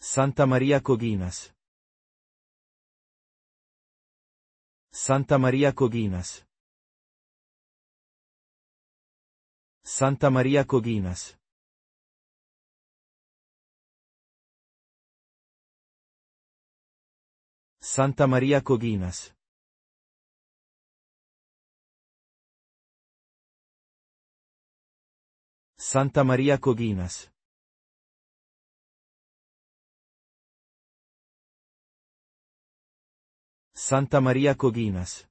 Santa Maria Coginas. Santa Maria Coginas. Santa Maria Coginas. Santa Maria Coginas. Santa Maria Coginas. Santa Maria Coghinas